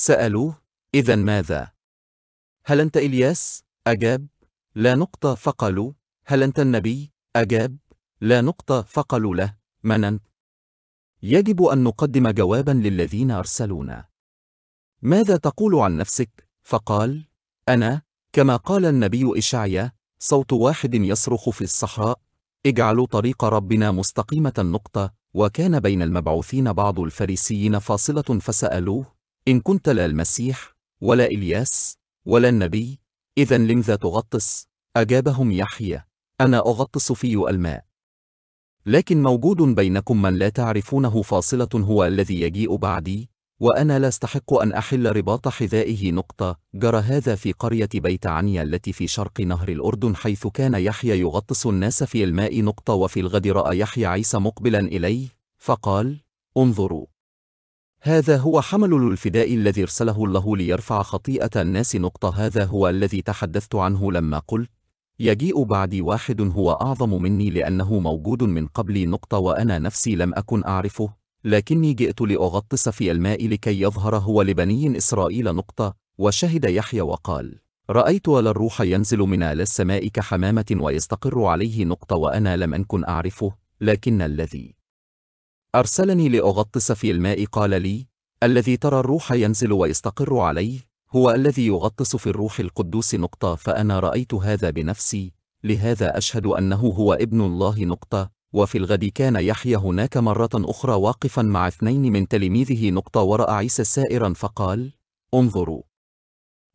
سألوه إذا ماذا؟ هل أنت إلياس؟ أجاب لا نقطة فقالوا هل أنت النبي؟ أجاب لا نقطة فقالوا له من أنت؟ يجب أن نقدم جوابا للذين أرسلونا ماذا تقول عن نفسك؟ فقال أنا كما قال النبي إشعيا صوت واحد يصرخ في الصحراء اجعلوا طريق ربنا مستقيمة النقطة وكان بين المبعوثين بعض الفريسيين فاصلة فسألوه إن كنت لا المسيح ولا إلياس ولا النبي إذا لماذا تغطس؟ أجابهم يحيى أنا أغطس في الماء لكن موجود بينكم من لا تعرفونه فاصلة هو الذي يجيء بعدي وأنا لا استحق أن أحل رباط حذائه نقطة جرى هذا في قرية بيت عنيا التي في شرق نهر الأردن حيث كان يحيى يغطس الناس في الماء نقطة وفي الغد رأى يحيى عيسى مقبلا إليه فقال انظروا هذا هو حمل الفداء الذي ارسله الله ليرفع خطيئة الناس نقطة هذا هو الذي تحدثت عنه لما قلت يجيء بعدي واحد هو أعظم مني لأنه موجود من قبلي نقطة وأنا نفسي لم أكن أعرفه لكني جئت لأغطس في الماء لكي يظهر هو لبني إسرائيل نقطة وشهد يحيى وقال رأيت ولا الروح ينزل من على السماء كحمامة ويستقر عليه نقطة وأنا لم أكن أعرفه لكن الذي أرسلني لأغطس في الماء قال لي الذي ترى الروح ينزل ويستقر عليه هو الذي يغطس في الروح القدوس نقطة فأنا رأيت هذا بنفسي لهذا أشهد أنه هو ابن الله نقطة وفي الغد كان يحيى هناك مرة أخرى واقفا مع اثنين من تلميذه نقطة ورأى عيسى سائرا فقال انظروا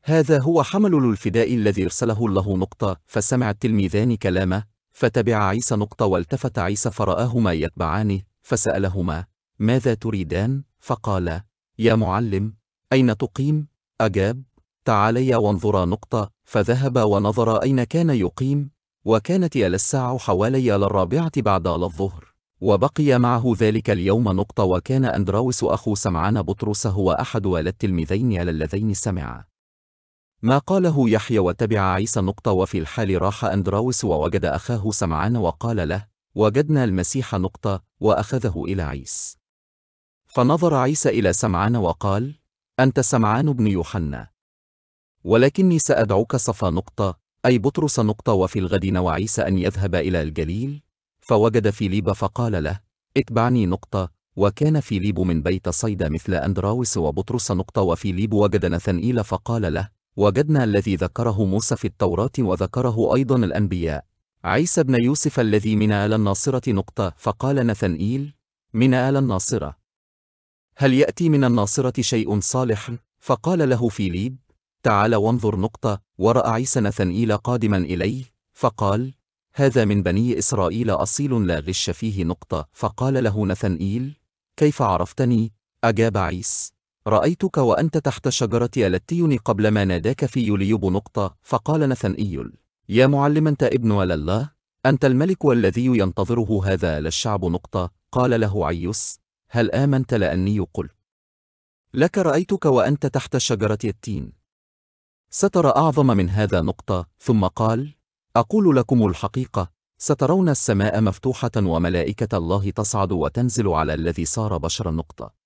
هذا هو حمل الفداء الذي ارسله الله نقطة فسمع التلميذان كلامه فتبع عيسى نقطة والتفت عيسى فرآهما يتبعانه فسألهما ماذا تريدان؟ فقال يا معلم أين تقيم؟ أجاب تعالي وانظرا نقطة فذهب ونظر أين كان يقيم وكانت إلى الساعة حوالي للرابعة بعد الظهر وبقي معه ذلك اليوم نقطة وكان أندراوس أخو سمعان بطرس هو أحد التلميذين اللذين سمعا ما قاله يحيى وتبع عيسى نقطة وفي الحال راح أندراوس ووجد أخاه سمعان وقال له وجدنا المسيح نقطة وأخذه إلى عيس فنظر عيسى إلى سمعان وقال أنت سمعان بن يوحنا ولكني سأدعوك صفا نقطة أي بطرس نقطة وفي الغد نوى عيسى أن يذهب إلى الجليل فوجد فيليب فقال له اتبعني نقطة وكان فيليب من بيت صيدا مثل أندراوس وبطرس نقطة وفيليب وجد نثنئيل فقال له وجدنا الذي ذكره موسى في التوراة وذكره أيضا الأنبياء عيسى بن يوسف الذي من آل الناصرة نقطة فقال نثنئيل من آل الناصرة هل يأتي من الناصرة شيء صالح؟ فقال له فيليب تعال وانظر نقطة ورأى عيسى نثنئيل قادما إليه فقال هذا من بني إسرائيل أصيل لا غش فيه نقطة فقال له نثنئيل كيف عرفتني؟ أجاب عيس رأيتك وأنت تحت شجرة ألتيون قبل ما ناداك في يوليوب نقطة فقال نثنئيل يا معلم أنت ابن ولا الله أنت الملك والذي ينتظره هذا للشعب نقطة قال له عيس هل آمنت لأني قل لك رأيتك وأنت تحت شجرة التين سترى أعظم من هذا نقطة ثم قال أقول لكم الحقيقة سترون السماء مفتوحة وملائكة الله تصعد وتنزل على الذي صار بشر نقطة